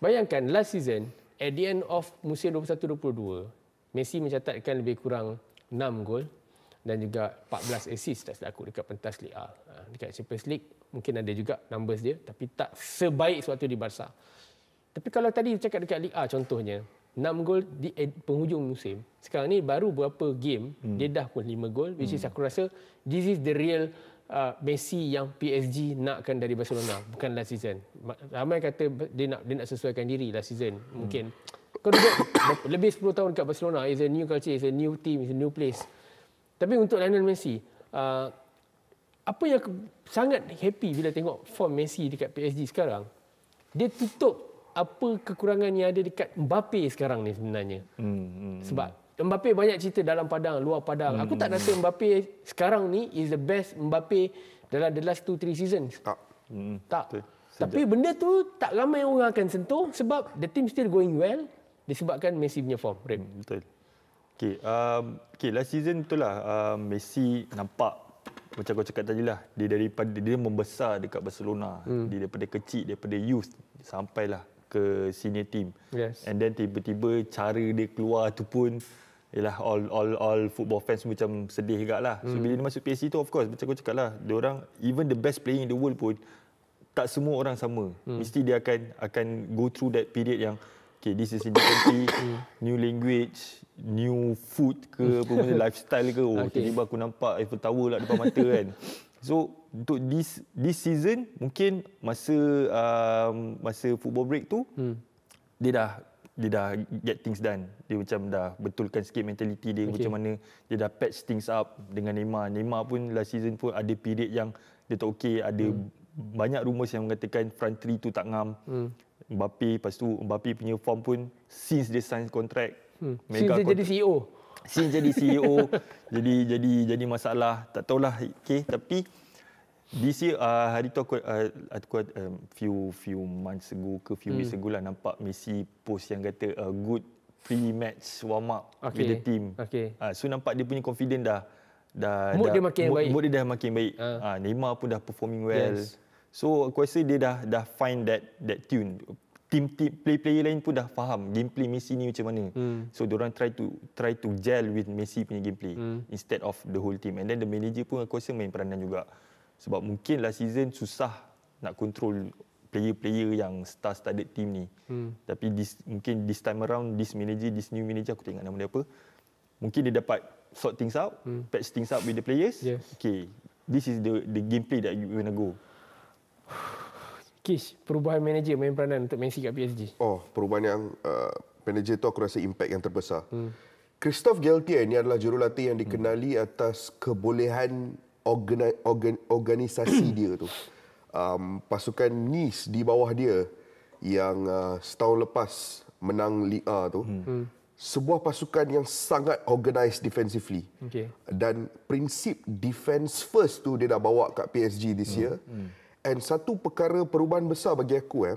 Bayangkan last season at the end of musim 21-22, Messi mencatatkan lebih kurang 6 gol dan juga 14 assist tak silap aku dekat pentas Liga. Ha, dekat Champions League mungkin ada juga numbers dia tapi tak sebaik sewaktu di Barca. Tapi kalau tadi cakap dekat Liga contohnya, 6 gol di eh, penghujung musim. Sekarang ni baru berapa game hmm. dia dah pun 5 gol which is hmm. aku rasa this is the real Uh, Messi yang PSG nakkan dari Barcelona bukan last season. Ramai kata dia nak dia nak sesuaikan diri last season. Mungkin hmm. kau duduk lebih 10 tahun dekat Barcelona is a new culture, is a new team, is a new place. Tapi untuk Lionel Messi, uh, apa yang sangat happy bila tengok form Messi dekat PSG sekarang, dia tutup apa kekurangan yang ada dekat Mbappe sekarang ni sebenarnya. Hmm. hmm, hmm. Sebab Mbappe banyak cerita dalam padang, luar padang. Hmm. Aku tak rasa hmm. Mbappe sekarang ni is the best Mbappe dalam the last 2 3 seasons. Tak. Hmm. Tak. Okay. Tapi benda tu tak ramai orang akan sentuh sebab the team still going well disebabkan Messi punya form. Rem. Hmm, betul. Okay, um, okay, last season betul lah um, Messi nampak macam kau cakap tadi lah dia daripada dia membesar dekat Barcelona hmm. dia daripada kecil daripada youth sampailah ke senior team yes. and then tiba-tiba cara dia keluar tu pun Yelah, all all all football fans macam sedih juga lah. So, hmm. bila dia masuk PSG tu, of course, macam aku cakap lah. Dia orang, even the best player in the world pun, tak semua orang sama. Hmm. Mesti dia akan akan go through that period yang, okay, this is a different new language, new food ke, apa benda, lifestyle ke. Oh, okay. tiba aku nampak Eiffel Tower lah depan mata kan. So, untuk this this season, mungkin masa um, masa football break tu, hmm. dia dah dia dah get things done. Dia macam dah betulkan sikit mentaliti. dia okay. macam mana dia dah patch things up dengan Neymar. Neymar pun last season pun ada period yang dia tak okey. Ada hmm. banyak rumours yang mengatakan front three tu tak ngam. Hmm. Mbappe, lepas tu Mbappe punya form pun since dia sign contract. Hmm. Since contract, jadi CEO. Since jadi CEO. jadi jadi jadi masalah. Tak tahulah. Okay. Tapi This year, uh, hari tu aku, uh, aku um, few few months ago ke few hmm. weeks ago lah nampak Messi post yang kata uh, good pre-match warm up okay. with the team. Okay. Uh, so nampak dia punya confident dah. dah mood dah, dia makin mood, baik. Mood dia dah makin baik. Uh. Uh, Neymar pun dah performing well. Yes. So aku rasa dia dah dah find that that tune. Team team play player lain pun dah faham gameplay Messi ni macam mana. Hmm. So dia orang try to try to gel with Messi punya gameplay hmm. instead of the whole team. And then the manager pun aku rasa main peranan juga sebab mungkin last season susah nak kontrol player-player yang star studded team ni. Hmm. Tapi this, mungkin this time around this manager this new manager aku tengok nama dia apa. Mungkin dia dapat sort things out, hmm. patch things out with the players. Yes. Okay. This is the the gameplay that you going to go. Kish, perubahan manager main peranan untuk Messi kat PSG. Oh, perubahan yang uh, manager tu aku rasa impact yang terbesar. Hmm. Christophe Galtier ini adalah jurulatih yang dikenali hmm. atas kebolehan organ, organ, organisasi dia tu. Um, pasukan Nice di bawah dia yang uh, setahun lepas menang Liga tu. Hmm. hmm. Sebuah pasukan yang sangat organised defensively. Okay. Dan prinsip defence first tu dia dah bawa kat PSG this hmm. year. Hmm. And satu perkara perubahan besar bagi aku eh.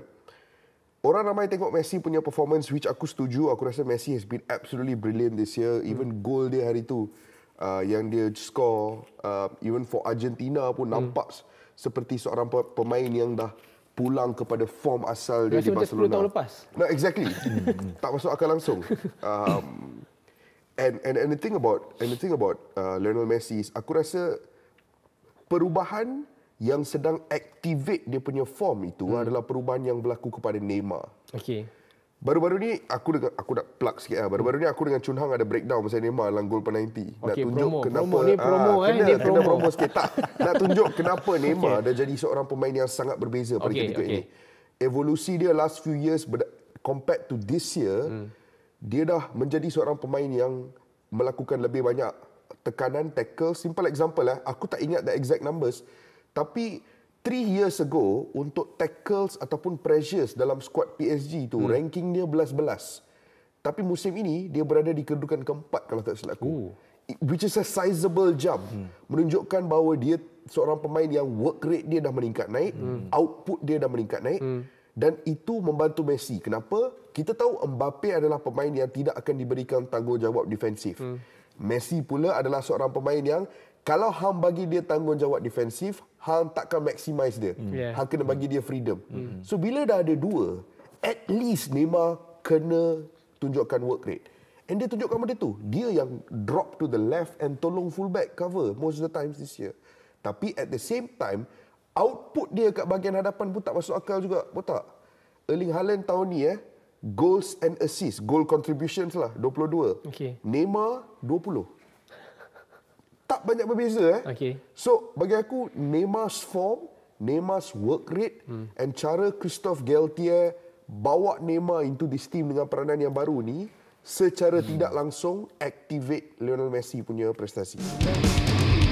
Orang ramai tengok Messi punya performance which aku setuju. Aku rasa Messi has been absolutely brilliant this year. Hmm. Even hmm. goal dia hari tu uh, yang dia score uh, even for Argentina pun hmm. nampak seperti seorang pemain yang dah pulang kepada form asal dia Rasa di Barcelona. Macam tahun lepas. No, exactly. tak masuk akal langsung. Um, and and and about anything about uh, Lionel Messi is aku rasa perubahan yang sedang activate dia punya form itu hmm. adalah perubahan yang berlaku kepada Neymar. Okey. Baru-baru ni aku dekat aku nak plug sikit lah. Baru-baru ni aku dengan Chun Hang ada breakdown pasal Neymar lang gol 90. Okay, tunjuk promo. kenapa promo. ni promo ah, eh, kena, ni kena promo. sikit tak. Nak tunjuk kenapa Neymar okay. dah jadi seorang pemain yang sangat berbeza pada okay, ketika okay. ini. Evolusi dia last few years compared to this year hmm. dia dah menjadi seorang pemain yang melakukan lebih banyak tekanan tackle simple example lah aku tak ingat the exact numbers tapi 3 years ago untuk tackles ataupun pressures dalam squad PSG tu hmm. ranking dia belas-belas. Tapi musim ini dia berada di kedudukan keempat kalau tak silap aku. Ooh. Which is a sizable jump. Hmm. Menunjukkan bahawa dia seorang pemain yang work rate dia dah meningkat naik, hmm. output dia dah meningkat naik hmm. dan itu membantu Messi. Kenapa? Kita tahu Mbappe adalah pemain yang tidak akan diberikan tanggungjawab defensif. Hmm. Messi pula adalah seorang pemain yang kalau Hang bagi dia tanggungjawab defensif, Hang takkan maximize dia. Mm. Yeah. Hang kena bagi dia freedom. Mm. So bila dah ada dua, at least Neymar kena tunjukkan work rate. And dia tunjukkan benda tu. Dia yang drop to the left and tolong fullback cover most of the times this year. Tapi at the same time, output dia kat bahagian hadapan pun tak masuk akal juga. Betul Erling Haaland tahun ni eh, goals and assists, goal contributions lah, 22. Okay. Neymar, banyak berbeza eh. Okay. So bagi aku Neymar's form, Neymar's work rate hmm. and cara Christophe Galtier bawa Neymar into this team dengan peranan yang baru ni secara hmm. tidak langsung activate Lionel Messi punya prestasi. Hmm.